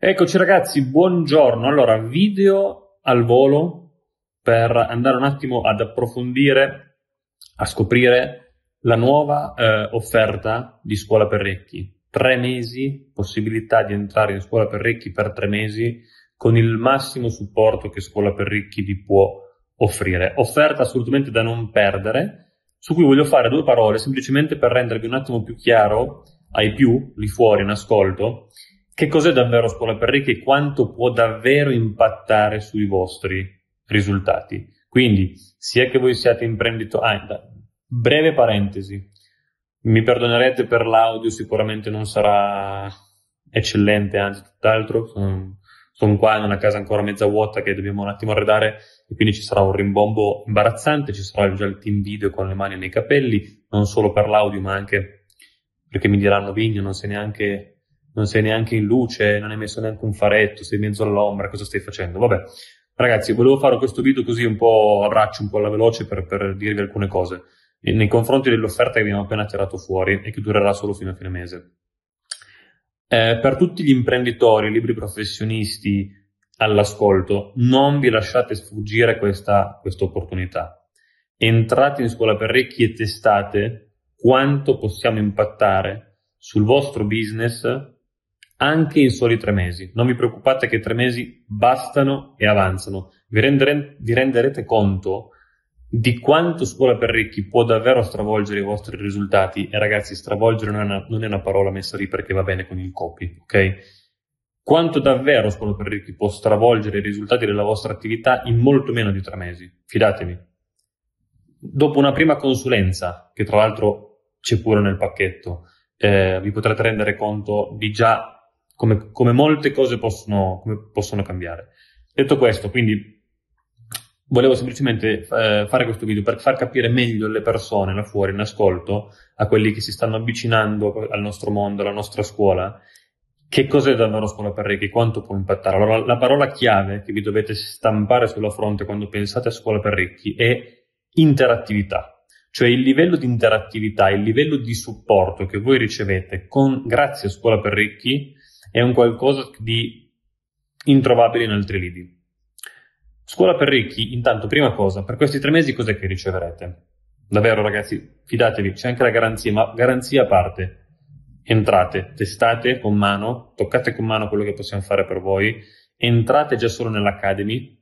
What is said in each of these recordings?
Eccoci ragazzi, buongiorno. Allora, video al volo per andare un attimo ad approfondire, a scoprire la nuova eh, offerta di Scuola per Ricchi. Tre mesi, possibilità di entrare in Scuola per Ricchi per tre mesi con il massimo supporto che Scuola per Ricchi vi può offrire. Offerta assolutamente da non perdere, su cui voglio fare due parole semplicemente per rendervi un attimo più chiaro ai più lì fuori in ascolto che cos'è davvero scuola per ricchi e quanto può davvero impattare sui vostri risultati. Quindi, sia che voi siate imprenditori, ah, breve parentesi, mi perdonerete per l'audio, sicuramente non sarà eccellente, anzi, tutt'altro. Sono, sono qua in una casa ancora mezza vuota che dobbiamo un attimo arredare e quindi ci sarà un rimbombo imbarazzante, ci sarà già il team video con le mani nei capelli, non solo per l'audio, ma anche perché mi diranno Vigno, non sei neanche non sei neanche in luce, non hai messo neanche un faretto, sei in mezzo all'ombra, cosa stai facendo? Vabbè, ragazzi, volevo fare questo video così un po' a braccio, un po' alla veloce per, per dirvi alcune cose nei confronti dell'offerta che abbiamo appena tirato fuori e che durerà solo fino a fine mese. Eh, per tutti gli imprenditori, libri professionisti all'ascolto, non vi lasciate sfuggire questa opportunità. Entrate in scuola per ricchi e testate quanto possiamo impattare sul vostro business anche in soli tre mesi. Non vi preoccupate che tre mesi bastano e avanzano. Vi, rendere, vi renderete conto di quanto scuola per ricchi può davvero stravolgere i vostri risultati. E ragazzi, stravolgere non è una, non è una parola messa lì perché va bene con il copy, ok? Quanto davvero scuola per ricchi può stravolgere i risultati della vostra attività in molto meno di tre mesi. Fidatevi. Dopo una prima consulenza, che tra l'altro c'è pure nel pacchetto, eh, vi potrete rendere conto di già come, come molte cose possono, come possono, cambiare. Detto questo, quindi volevo semplicemente eh, fare questo video per far capire meglio le persone là fuori in ascolto, a quelli che si stanno avvicinando al nostro mondo, alla nostra scuola, che cos'è davvero scuola per ricchi, quanto può impattare. Allora, la parola chiave che vi dovete stampare sulla fronte quando pensate a scuola per ricchi è interattività cioè il livello di interattività, il livello di supporto che voi ricevete con, grazie a Scuola per Ricchi è un qualcosa di introvabile in altri lidi. Scuola per ricchi, intanto, prima cosa, per questi tre mesi cos'è che riceverete? Davvero ragazzi, fidatevi, c'è anche la garanzia, ma garanzia a parte. Entrate, testate con mano, toccate con mano quello che possiamo fare per voi, entrate già solo nell'Academy,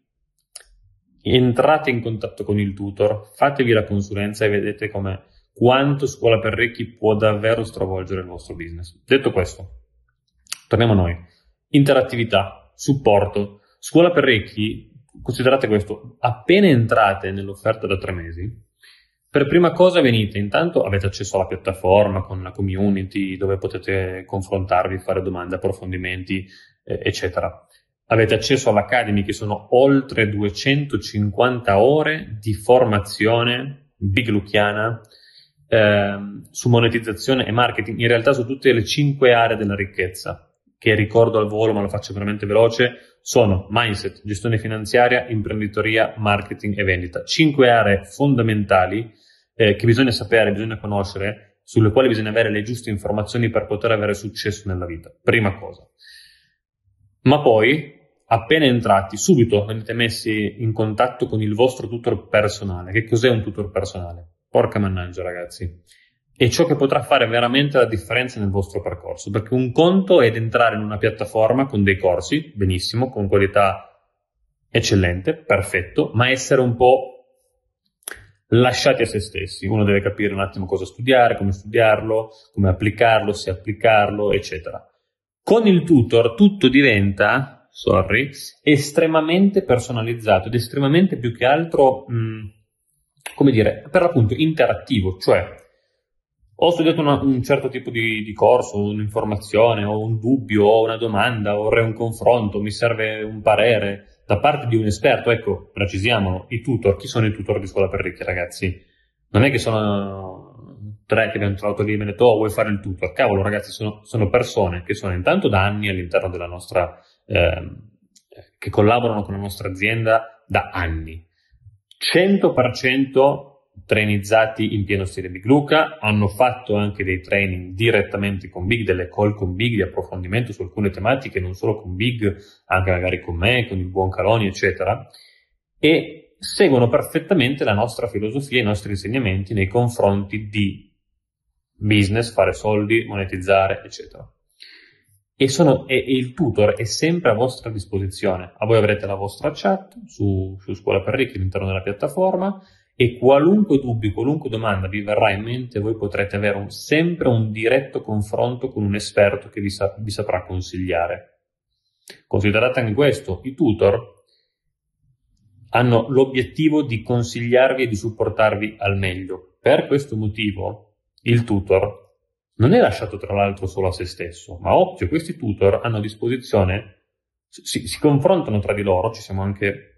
entrate in contatto con il tutor, fatevi la consulenza e vedete come quanto scuola per ricchi può davvero stravolgere il vostro business. Detto questo, torniamo a noi, interattività, supporto, scuola per ricchi, considerate questo, appena entrate nell'offerta da tre mesi, per prima cosa venite, intanto avete accesso alla piattaforma con la community dove potete confrontarvi, fare domande, approfondimenti, eh, eccetera. Avete accesso all'Academy che sono oltre 250 ore di formazione big lucchiana eh, su monetizzazione e marketing, in realtà su tutte le cinque aree della ricchezza che ricordo al volo ma lo faccio veramente veloce, sono mindset, gestione finanziaria, imprenditoria, marketing e vendita. Cinque aree fondamentali eh, che bisogna sapere, bisogna conoscere, sulle quali bisogna avere le giuste informazioni per poter avere successo nella vita. Prima cosa. Ma poi, appena entrati, subito venite messi in contatto con il vostro tutor personale. Che cos'è un tutor personale? Porca mannaggia, ragazzi è ciò che potrà fare veramente la differenza nel vostro percorso, perché un conto è entrare in una piattaforma con dei corsi, benissimo, con qualità eccellente, perfetto, ma essere un po' lasciati a se stessi. Uno deve capire un attimo cosa studiare, come studiarlo, come applicarlo, se applicarlo, eccetera. Con il tutor tutto diventa, sorry, estremamente personalizzato ed estremamente più che altro, mh, mm, come dire, per l'appunto interattivo, cioè ho studiato una, un certo tipo di, di, corso, un'informazione, ho un dubbio, ho una domanda, vorrei un confronto, mi serve un parere da parte di un esperto. Ecco, precisiamo, i tutor, chi sono i tutor di scuola per ricchi ragazzi? Non è che sono tre che abbiamo trovato lì e me ne detto, oh, vuoi fare il tutor? Cavolo ragazzi, sono, sono, persone che sono intanto da anni all'interno della nostra, eh, che collaborano con la nostra azienda da anni. 100% trainizzati in pieno stile Big Luca, hanno fatto anche dei training direttamente con Big, delle call con Big di approfondimento su alcune tematiche, non solo con Big, anche magari con me, con il buon Caloni, eccetera, e seguono perfettamente la nostra filosofia, i nostri insegnamenti nei confronti di business, fare soldi, monetizzare, eccetera. E, sono, e, e il tutor è sempre a vostra disposizione. A voi avrete la vostra chat su, su Scuola per Ricchi all'interno della piattaforma, e qualunque dubbio, qualunque domanda vi verrà in mente, voi potrete avere un, sempre un diretto confronto con un esperto che vi, sa, vi saprà consigliare. Considerate anche questo, i tutor hanno l'obiettivo di consigliarvi e di supportarvi al meglio. Per questo motivo il tutor non è lasciato tra l'altro solo a se stesso, ma occhio, questi tutor hanno a disposizione, si, si confrontano tra di loro, ci siamo anche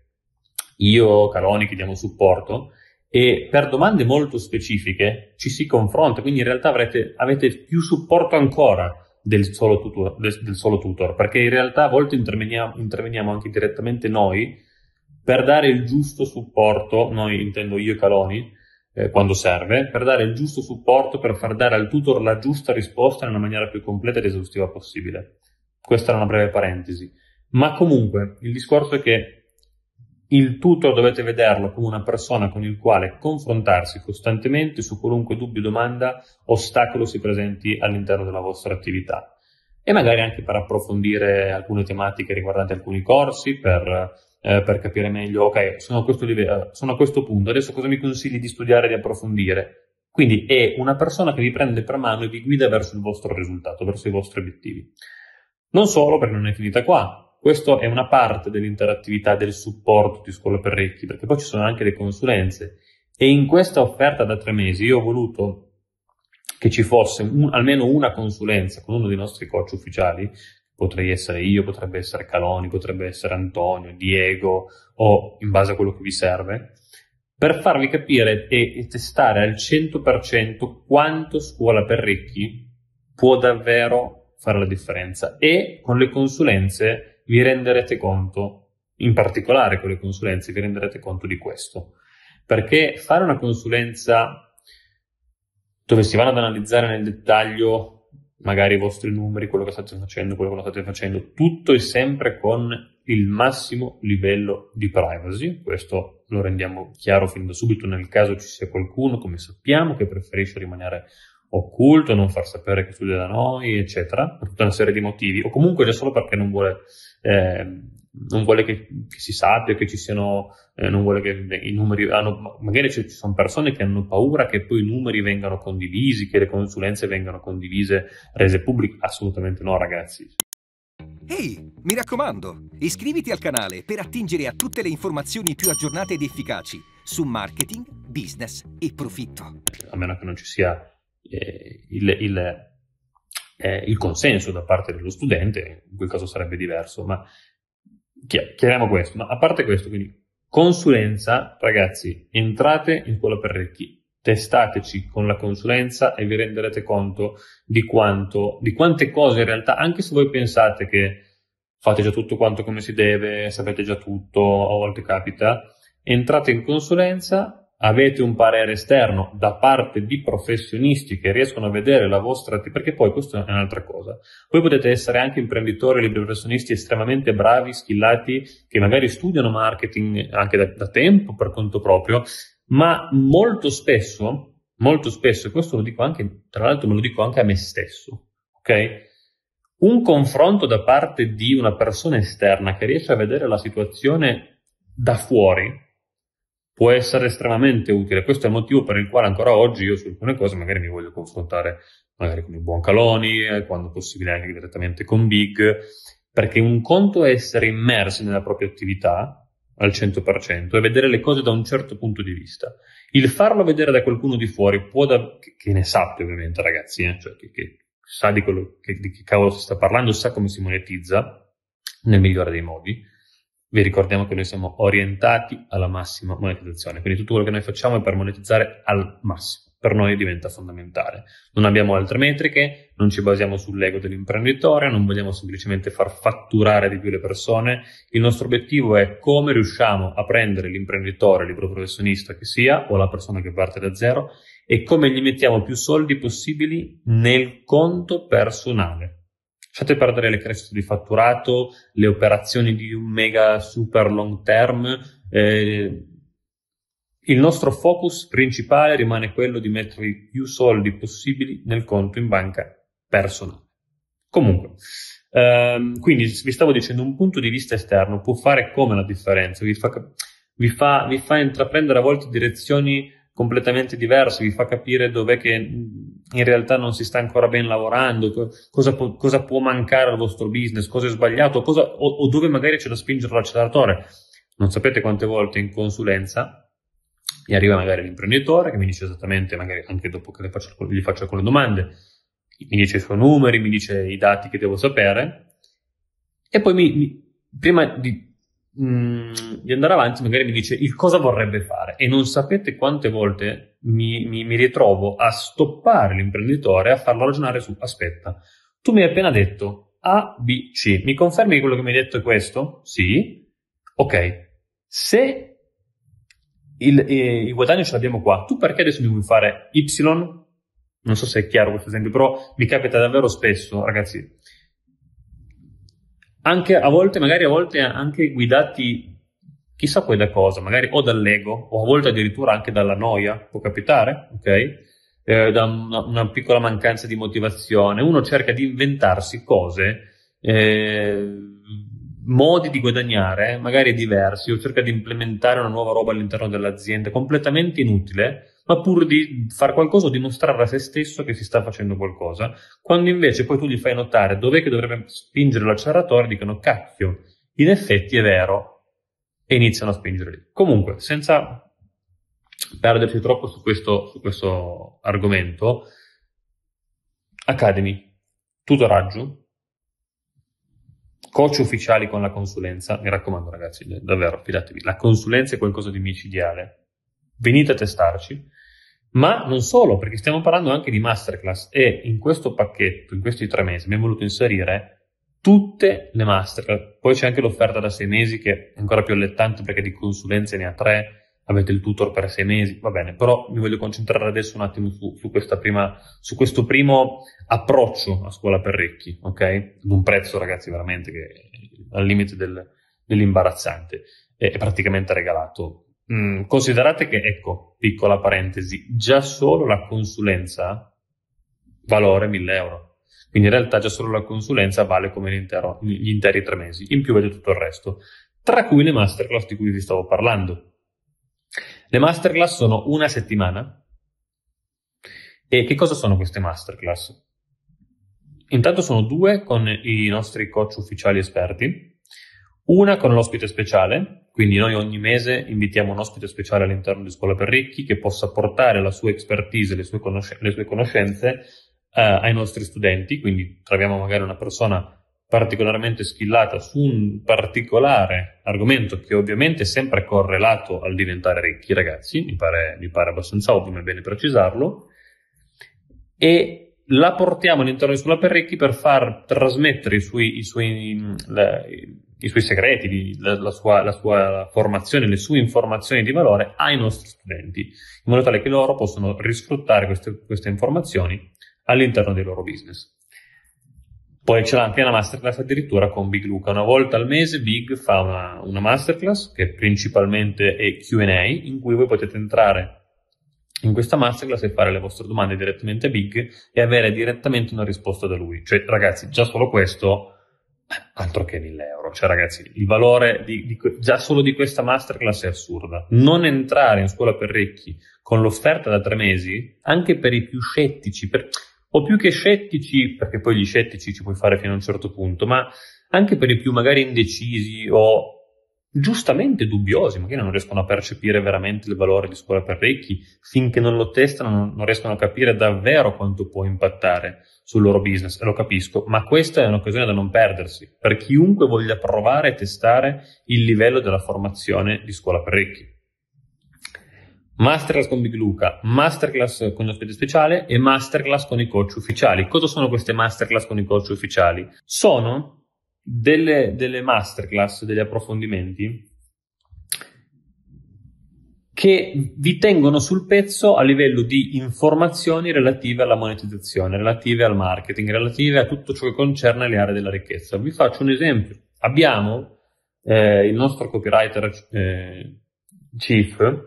io, Caloni, che diamo supporto, e per domande molto specifiche ci si confronta, quindi in realtà avrete, avete più supporto ancora del solo, tutor, del, del solo tutor perché in realtà a volte interveniamo, interveniamo, anche direttamente noi per dare il giusto supporto, noi intendo io e Caloni, eh, quando serve, per dare il giusto supporto, per far dare al tutor la giusta risposta nella maniera più completa ed esaustiva possibile. Questa era una breve parentesi. Ma comunque, il discorso è che il tutor dovete vederlo come una persona con il quale confrontarsi costantemente su qualunque dubbio, domanda, ostacolo si presenti all'interno della vostra attività e magari anche per approfondire alcune tematiche riguardanti alcuni corsi, per, eh, per capire meglio, ok, sono a, questo livello, sono a questo punto, adesso cosa mi consigli di studiare e di approfondire? Quindi è una persona che vi prende per mano e vi guida verso il vostro risultato, verso i vostri obiettivi. Non solo perché non è finita qua, questo è una parte dell'interattività del supporto di Scuola per Ricchi, perché poi ci sono anche le consulenze. E in questa offerta da tre mesi io ho voluto che ci fosse un, almeno una consulenza con uno dei nostri coach ufficiali, potrei essere io, potrebbe essere Caloni, potrebbe essere Antonio, Diego o in base a quello che vi serve, per farvi capire e, e testare al 100% quanto scuola per ricchi può davvero fare la differenza e con le consulenze vi renderete conto, in particolare con le consulenze, vi renderete conto di questo. Perché fare una consulenza dove si vanno ad analizzare nel dettaglio magari i vostri numeri, quello che state facendo, quello che state facendo, tutto e sempre con il massimo livello di privacy. Questo lo rendiamo chiaro fin da subito nel caso ci sia qualcuno, come sappiamo, che preferisce rimanere occulto, non far sapere che studia da noi, eccetera, per tutta una serie di motivi, o comunque già solo perché non vuole Ehm, non vuole che, che, si sappia, che ci siano, eh, non vuole che i numeri, hanno, magari ci, ci sono persone che hanno paura che poi i numeri vengano condivisi, che le consulenze vengano condivise, rese pubbliche, assolutamente no ragazzi. Ehi, hey, mi raccomando, iscriviti al canale per attingere a tutte le informazioni più aggiornate ed efficaci su marketing, business e profitto. A meno che non ci sia eh, il, il eh, il consenso da parte dello studente, in quel caso sarebbe diverso, ma chiariamo questo. Ma a parte questo, quindi consulenza, ragazzi, entrate in scuola per ricchi, testateci con la consulenza e vi renderete conto di quanto, di quante cose in realtà, anche se voi pensate che fate già tutto quanto come si deve, sapete già tutto, a volte capita, entrate in consulenza avete un parere esterno da parte di professionisti che riescono a vedere la vostra attività, perché poi questa è un'altra cosa. Voi potete essere anche imprenditori, liberi professionisti estremamente bravi, schillati, che magari studiano marketing anche da, da tempo per conto proprio, ma molto spesso, molto spesso, e questo lo dico anche, tra l'altro me lo dico anche a me stesso, ok? Un confronto da parte di una persona esterna che riesce a vedere la situazione da fuori, può essere estremamente utile. Questo è il motivo per il quale ancora oggi io su alcune cose magari mi voglio confrontare magari con il buon Caloni, eh, quando possibile anche direttamente con Big, perché un conto è essere immersi nella propria attività al 100% e vedere le cose da un certo punto di vista. Il farlo vedere da qualcuno di fuori può da, che ne sappia ovviamente ragazzi, eh, cioè che, che, sa di, quello, che, di che cavolo si sta parlando, sa come si monetizza nel migliore dei modi, vi ricordiamo che noi siamo orientati alla massima monetizzazione, quindi tutto quello che noi facciamo è per monetizzare al massimo. Per noi diventa fondamentale. Non abbiamo altre metriche, non ci basiamo sull'ego dell'imprenditore, non vogliamo semplicemente far fatturare di più le persone. Il nostro obiettivo è come riusciamo a prendere l'imprenditore, il libro professionista che sia, o la persona che parte da zero, e come gli mettiamo più soldi possibili nel conto personale Fate perdere le crescite di fatturato, le operazioni di un mega super long term. Eh, il nostro focus principale rimane quello di mettere più soldi possibili nel conto in banca personale. Comunque, ehm, quindi vi stavo dicendo, un punto di vista esterno può fare come la differenza, vi fa, vi fa, vi fa intraprendere a volte direzioni completamente diverse, vi fa capire dov'è che in realtà non si sta ancora ben lavorando, cosa, può, cosa può mancare al vostro business, cosa è sbagliato cosa, o, o, dove magari c'è da spingere l'acceleratore. Non sapete quante volte in consulenza mi arriva magari l'imprenditore che mi dice esattamente, magari anche dopo che faccio, gli faccio alcune domande, mi dice i suoi numeri, mi dice i dati che devo sapere e poi mi, mi, prima di mm, di andare avanti, magari mi dice il cosa vorrebbe fare e non sapete quante volte mi, mi, mi ritrovo a stoppare l'imprenditore, a farlo ragionare su, aspetta, tu mi hai appena detto A, B, C, mi confermi che quello che mi hai detto è questo? Sì. Ok, se il, il, eh, il, guadagno ce l'abbiamo qua, tu perché adesso mi vuoi fare Y? Non so se è chiaro questo esempio, però mi capita davvero spesso, ragazzi. Anche a volte, magari a volte anche guidati chissà poi da cosa, magari o dall'ego o a volte addirittura anche dalla noia, può capitare, ok? Eh, da una, una, piccola mancanza di motivazione, uno cerca di inventarsi cose, eh, modi di guadagnare, eh, magari diversi, o cerca di implementare una nuova roba all'interno dell'azienda, completamente inutile, ma pur di fare qualcosa o dimostrare a se stesso che si sta facendo qualcosa, quando invece poi tu gli fai notare dov'è che dovrebbe spingere l'acceleratore, dicono cacchio, in effetti è vero, e iniziano a spingere lì. Comunque, senza perdersi troppo su questo, su questo argomento, Academy, tutoraggio, coach ufficiali con la consulenza, mi raccomando ragazzi, davvero, fidatevi, la consulenza è qualcosa di micidiale, venite a testarci, ma non solo, perché stiamo parlando anche di masterclass e in questo pacchetto, in questi tre mesi, abbiamo voluto inserire tutte le masterclass. Eh, poi c'è anche l'offerta da sei mesi che è ancora più allettante perché di consulenze ne ha tre, avete il tutor per sei mesi, va bene, però mi voglio concentrare adesso un attimo su, su, prima, su questo primo approccio a scuola per ricchi, ok? Ad un prezzo ragazzi veramente che è al limite del, dell'imbarazzante, è, è, praticamente regalato. Mm, considerate che, ecco, piccola parentesi, già solo la consulenza valore 1000 euro quindi in realtà già solo la consulenza vale come gli interi tre mesi, in più vale tutto il resto, tra cui le masterclass di cui vi stavo parlando. Le masterclass sono una settimana. E che cosa sono queste masterclass? Intanto sono due con i nostri coach ufficiali esperti, una con l'ospite speciale, quindi noi ogni mese invitiamo un ospite speciale all'interno di Scuola per Ricchi che possa portare la sua expertise, le sue, conosc- le sue conoscenze eh, ai nostri studenti, quindi troviamo magari una persona particolarmente schillata su un particolare argomento che ovviamente è sempre correlato al diventare ricchi, ragazzi, mi pare, mi pare abbastanza ovvio, ma è bene precisarlo, e la portiamo all'interno di Scuola per Ricchi per far trasmettere i suoi, i suoi, la, i suoi segreti, la, la, sua, la sua formazione, le sue informazioni di valore ai nostri studenti, in modo tale che loro possano risfruttare queste, queste informazioni all'interno dei loro business. Poi c'è anche una masterclass addirittura con Big Luca. Una volta al mese Big fa una, una masterclass che principalmente è QA, in cui voi potete entrare in questa masterclass e fare le vostre domande direttamente a Big e avere direttamente una risposta da lui. Cioè, ragazzi, già solo questo, altro che 1000 euro. Cioè, ragazzi, il valore di, di, già solo di questa masterclass è assurda. Non entrare in scuola per ricchi con l'offerta da tre mesi, anche per i più scettici, per o più che scettici, perché poi gli scettici ci puoi fare fino a un certo punto, ma anche per i più magari indecisi o giustamente dubbiosi, magari non riescono a percepire veramente il valore di scuola per ricchi, finché non lo testano non riescono a capire davvero quanto può impattare sul loro business, e lo capisco, ma questa è un'occasione da non perdersi per chiunque voglia provare e testare il livello della formazione di scuola per ricchi masterclass con Big Luca, masterclass con l'ospite speciale e masterclass con i coach ufficiali. Cosa sono queste masterclass con i coach ufficiali? Sono delle, delle masterclass, degli approfondimenti che vi tengono sul pezzo a livello di informazioni relative alla monetizzazione, relative al marketing, relative a tutto ciò che concerne le aree della ricchezza. Vi faccio un esempio. Abbiamo eh, il nostro copywriter eh, chief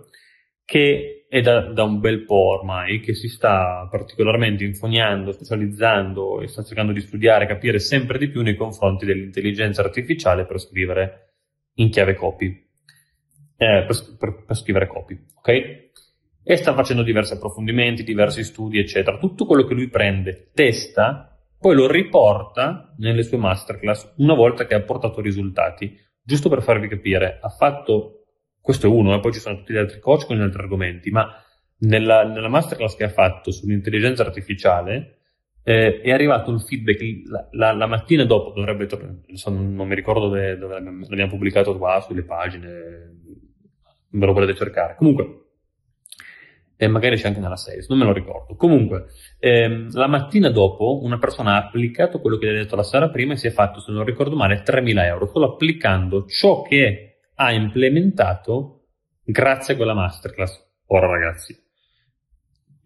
che è da, da, un bel po' ormai, che si sta particolarmente infognando, specializzando e sta cercando di studiare capire sempre di più nei confronti dell'intelligenza artificiale per scrivere in chiave copy, eh, per, per, per scrivere copy, ok? E sta facendo diversi approfondimenti, diversi studi, eccetera. Tutto quello che lui prende, testa, poi lo riporta nelle sue masterclass una volta che ha portato risultati. Giusto per farvi capire, ha fatto questo è uno, e eh. poi ci sono tutti gli altri coach con gli altri argomenti, ma nella, nella masterclass che ha fatto sull'intelligenza artificiale eh, è arrivato un feedback la, la, la mattina dopo, dovrebbe tornare, non, mi ricordo dove, dove l'abbiamo, pubblicato qua sulle pagine, ve lo potete cercare. Comunque, eh, magari c'è anche nella sales, non me lo ricordo. Comunque, ehm, la mattina dopo una persona ha applicato quello che gli ha detto la sera prima e si è fatto, se non ricordo male, 3.000 euro, solo applicando ciò che ha implementato grazie a quella masterclass. Ora ragazzi,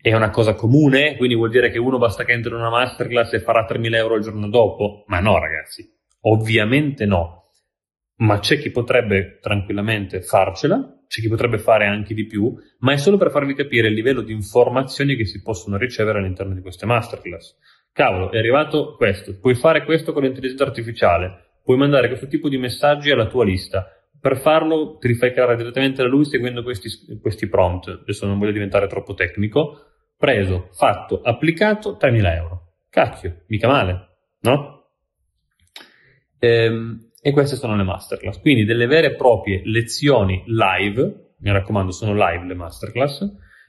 è una cosa comune, quindi vuol dire che uno basta che entri in una masterclass e farà 3.000 euro il giorno dopo? Ma no ragazzi, ovviamente no. Ma c'è chi potrebbe tranquillamente farcela, c'è chi potrebbe fare anche di più, ma è solo per farvi capire il livello di informazioni che si possono ricevere all'interno di queste masterclass. Cavolo, è arrivato questo, puoi fare questo con l'intelligenza artificiale, puoi mandare questo tipo di messaggi alla tua lista, per farlo ti rifai creare direttamente da lui seguendo questi, questi, prompt. Adesso non voglio diventare troppo tecnico. Preso, fatto, applicato, 3.000 euro. Cacchio, mica male, no? Ehm, e queste sono le masterclass. Quindi delle vere e proprie lezioni live, mi raccomando, sono live le masterclass,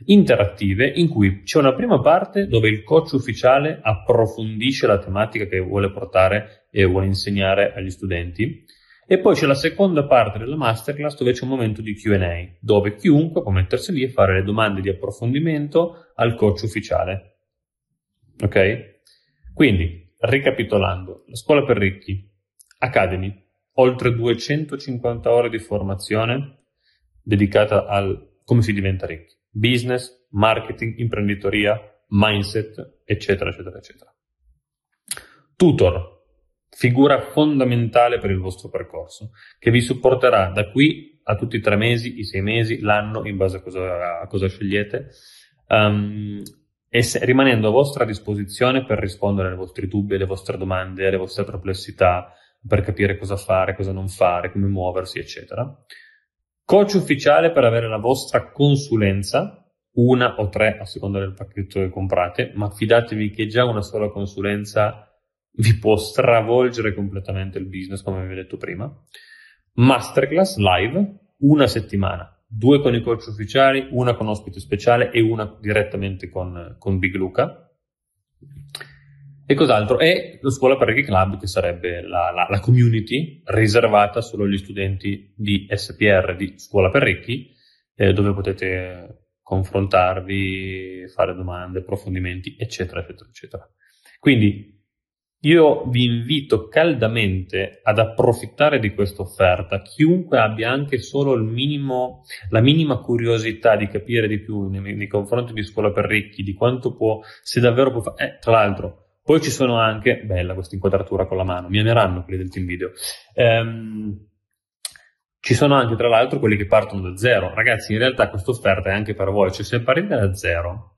interattive in cui c'è una prima parte dove il coach ufficiale approfondisce la tematica che vuole portare e vuole insegnare agli studenti e poi c'è la seconda parte della masterclass dove c'è un momento di QA, dove chiunque può mettersi lì e fare le domande di approfondimento al coach ufficiale. Ok? Quindi, ricapitolando, la scuola per ricchi, Academy, oltre 250 ore di formazione dedicata al come si diventa ricchi, business, marketing, imprenditoria, mindset, eccetera, eccetera, eccetera. Tutor, figura fondamentale per il vostro percorso, che vi supporterà da qui a tutti i tre mesi, i sei mesi, l'anno, in base a cosa, a cosa scegliete, um, e se, rimanendo a vostra disposizione per rispondere ai vostri dubbi, alle vostre domande, alle vostre perplessità, per capire cosa fare, cosa non fare, come muoversi, eccetera. Coach ufficiale per avere la vostra consulenza, una o tre a seconda del pacchetto che comprate, ma fidatevi che già una sola consulenza vi può stravolgere completamente il business, come vi ho detto prima. Masterclass live, una settimana, due con i coach ufficiali, una con ospite speciale e una direttamente con, con Big Luca. E cos'altro? E lo Scuola Preghi Club, che sarebbe la, la, la, community riservata solo agli studenti di SPR, di Scuola per Ricchi, eh, dove potete confrontarvi, fare domande, approfondimenti, eccetera, eccetera, eccetera. Quindi io vi invito caldamente ad approfittare di questa offerta, chiunque abbia anche solo minimo, la minima curiosità di capire di più nei, nei, confronti di scuola per ricchi, di quanto può, se davvero può fare. Eh, tra l'altro, poi ci sono anche, bella questa inquadratura con la mano, mi ameranno quelli del team video. Ehm, ci sono anche, tra l'altro, quelli che partono da zero. Ragazzi, in realtà questa offerta è anche per voi, cioè se partite da zero,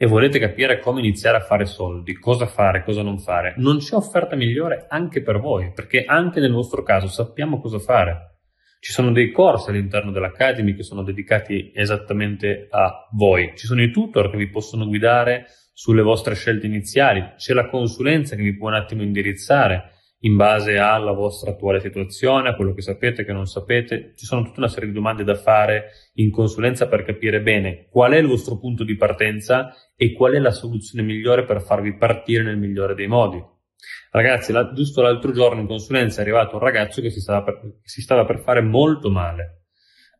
e volete capire come iniziare a fare soldi, cosa fare, cosa non fare, non c'è offerta migliore anche per voi, perché anche nel vostro caso sappiamo cosa fare. Ci sono dei corsi all'interno dell'Academy che sono dedicati esattamente a voi, ci sono i tutor che vi possono guidare sulle vostre scelte iniziali, c'è la consulenza che vi può un attimo indirizzare, in base alla vostra attuale situazione, a quello che sapete, che non sapete. Ci sono tutta una serie di domande da fare in consulenza per capire bene qual è il vostro punto di partenza e qual è la soluzione migliore per farvi partire nel migliore dei modi. Ragazzi, la, giusto l'altro giorno in consulenza è arrivato un ragazzo che si stava per, si stava per fare molto male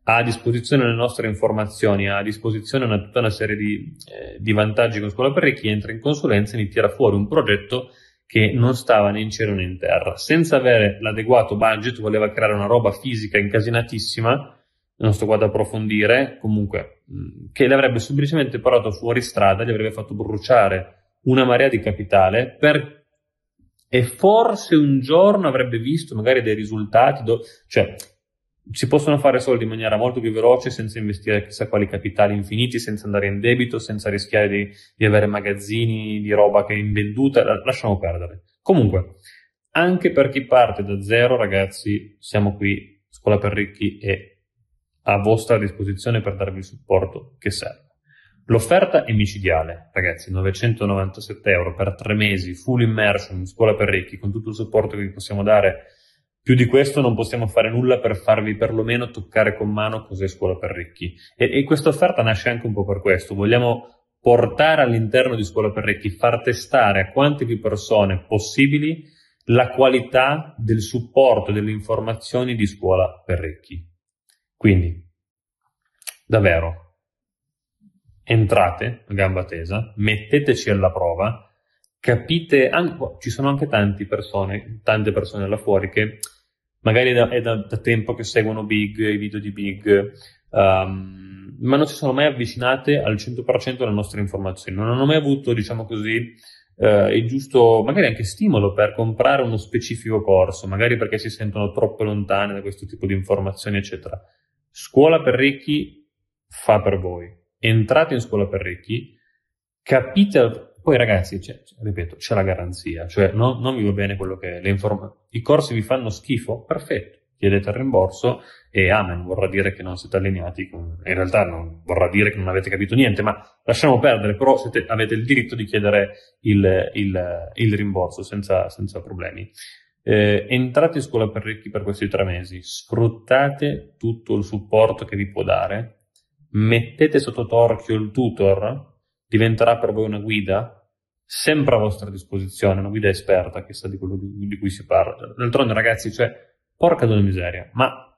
ha a disposizione le nostre informazioni, ha a disposizione una, tutta una serie di, eh, di vantaggi con Scuola per Ricchi, entra in consulenza e mi tira fuori un progetto che non stava né in cielo né in terra. Senza avere l'adeguato budget, voleva creare una roba fisica incasinatissima, non sto qua ad approfondire, comunque, mm, che le avrebbe semplicemente portato fuori strada, gli avrebbe fatto bruciare una marea di capitale per... e forse un giorno avrebbe visto magari dei risultati, do... cioè si possono fare soldi in maniera molto più veloce senza investire chissà quali capitali infiniti, senza andare in debito, senza rischiare di, di avere magazzini di roba che è invenduta, lasciamo perdere. Comunque, anche per chi parte da zero, ragazzi, siamo qui, Scuola per Ricchi è a vostra disposizione per darvi il supporto che serve. L'offerta è micidiale, ragazzi, 997 euro per tre mesi, full immersion, scuola per ricchi, con tutto il supporto che vi possiamo dare più di questo non possiamo fare nulla per farvi perlomeno toccare con mano cos'è scuola per ricchi. E, e questa offerta nasce anche un po' per questo. Vogliamo portare all'interno di scuola per ricchi, far testare a quante più persone possibili la qualità del supporto e delle informazioni di scuola per ricchi. Quindi, davvero, entrate a gamba tesa, metteteci alla prova, capite, anche, ci sono anche tante persone, tante persone là fuori che magari è da, è da, da tempo che seguono Big, i video di Big, um, ma non si sono mai avvicinate al 100% alle nostre informazioni, non hanno mai avuto, diciamo così, eh, il giusto, magari anche stimolo per comprare uno specifico corso, magari perché si sentono troppo lontane da questo tipo di informazioni, eccetera. Scuola per ricchi fa per voi. Entrate in scuola per ricchi, capite poi ragazzi, cioè, ripeto, c'è la garanzia, cioè no, non vi va bene quello che è, le informazioni. I corsi vi fanno schifo? Perfetto, chiedete il rimborso e amen, vorrà dire che non siete allineati, con... in realtà non vorrà dire che non avete capito niente, ma lasciamo perdere, però siete, avete il diritto di chiedere il, il, il rimborso senza, senza problemi. Eh, entrate in scuola per ricchi per questi tre mesi, sfruttate tutto il supporto che vi può dare, mettete sotto torchio il tutor, diventerà per voi una guida, sempre a vostra disposizione, una guida esperta che sa di quello di, di cui si parla. D'altronde, ragazzi, cioè, porca della miseria, ma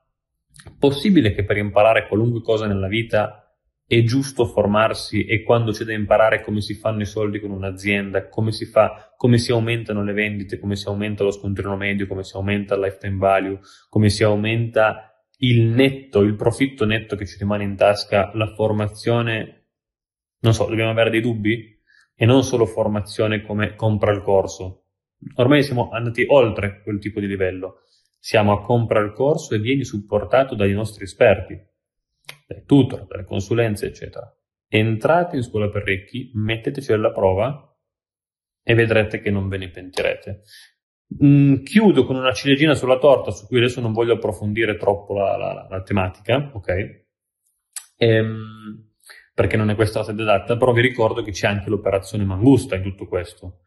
è possibile che per imparare qualunque cosa nella vita è giusto formarsi e quando c'è da imparare come si fanno i soldi con un'azienda, come si fa, come si aumentano le vendite, come si aumenta lo scontrino medio, come si aumenta il lifetime value, come si aumenta il netto, il profitto netto che ci rimane in tasca, la formazione, non so, dobbiamo avere dei dubbi? e non solo formazione come compra il corso. Ormai siamo andati oltre quel tipo di livello. Siamo a compra il corso e vieni supportato dai nostri esperti, dai tutor, dalle consulenze, eccetera. Entrate in scuola per ricchi, metteteci alla prova e vedrete che non ve ne pentirete. Mm, chiudo con una ciliegina sulla torta, su cui adesso non voglio approfondire troppo la, la, la tematica, ok? Ehm, perché non è questa la sede adatta, però vi ricordo che c'è anche l'operazione Mangusta in tutto questo,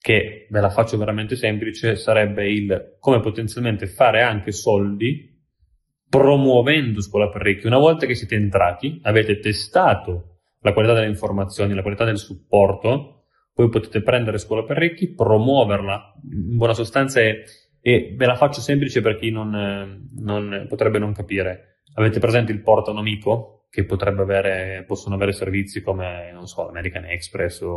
che ve la faccio veramente semplice, sarebbe il come potenzialmente fare anche soldi promuovendo scuola per ricchi. Una volta che siete entrati, avete testato la qualità delle informazioni, la qualità del supporto, voi potete prendere scuola per ricchi, promuoverla, in buona sostanza è e ve la faccio semplice per chi non, eh, non potrebbe non capire. Avete presente il porta un amico? che avere, possono avere servizi come, non so, American Express o,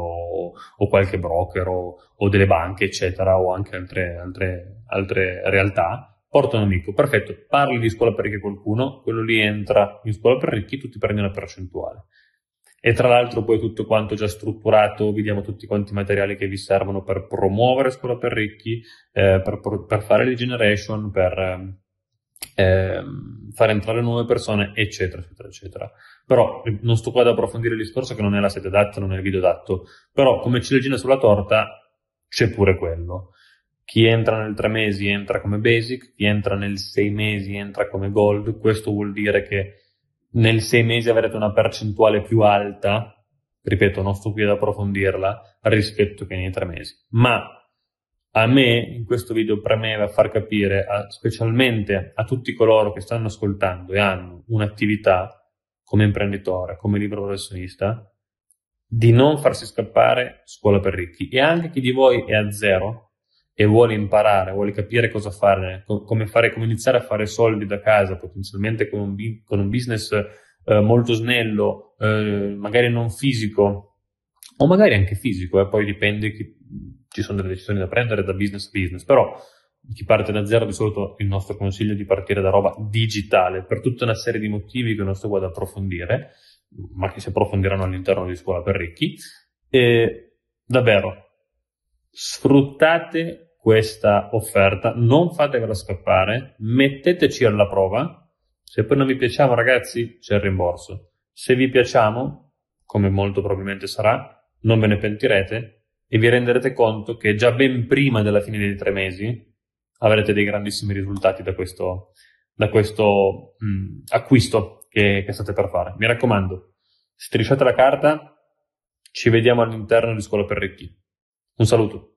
o qualche broker o, o, delle banche, eccetera, o anche altre, altre, altre realtà, porta un amico, perfetto, parli di scuola per ricchi a qualcuno, quello lì entra in scuola per ricchi, tu ti prendi una percentuale. E tra l'altro poi tutto quanto già strutturato, vediamo tutti quanti i materiali che vi servono per promuovere scuola per ricchi, eh, per, per, fare le generation, per ehm, ehm, far entrare nuove persone, eccetera, eccetera, eccetera. Però non sto qua ad approfondire il discorso che non è la sede adatta, non è il video adatto, però come ciliegina sulla torta c'è pure quello. Chi entra nel tre mesi entra come basic, chi entra nel sei mesi entra come gold, questo vuol dire che nel sei mesi avrete una percentuale più alta, ripeto, non sto qui ad approfondirla, rispetto che nei tre mesi. Ma a me in questo video premeva far capire, a, specialmente a tutti coloro che stanno ascoltando e hanno un'attività come imprenditore, come libero professionista, di non farsi scappare scuola per ricchi. E anche chi di voi è a zero e vuole imparare, vuole capire cosa fare, come, fare, come iniziare a fare soldi da casa, potenzialmente con un, con un business eh, molto snello, eh, magari non fisico, o magari anche fisico, eh, poi dipende chi, ci sono delle decisioni da prendere da business a business, però chi parte da zero di solito il nostro consiglio è di partire da roba digitale per tutta una serie di motivi che non sto qua ad approfondire, ma che si approfondiranno all'interno di scuola per ricchi. E davvero, sfruttate questa offerta, non fatevela scappare, metteteci alla prova. Se poi non vi piacciamo, ragazzi, c'è il rimborso. Se vi piacciamo, come molto probabilmente sarà, non ve ne pentirete, e vi renderete conto che già ben prima della fine dei tre mesi avrete dei grandissimi risultati da questo, da questo mh, mm, acquisto che, che state per fare. Mi raccomando, strisciate la carta, ci vediamo all'interno di Scuola per Ricchi. Un saluto.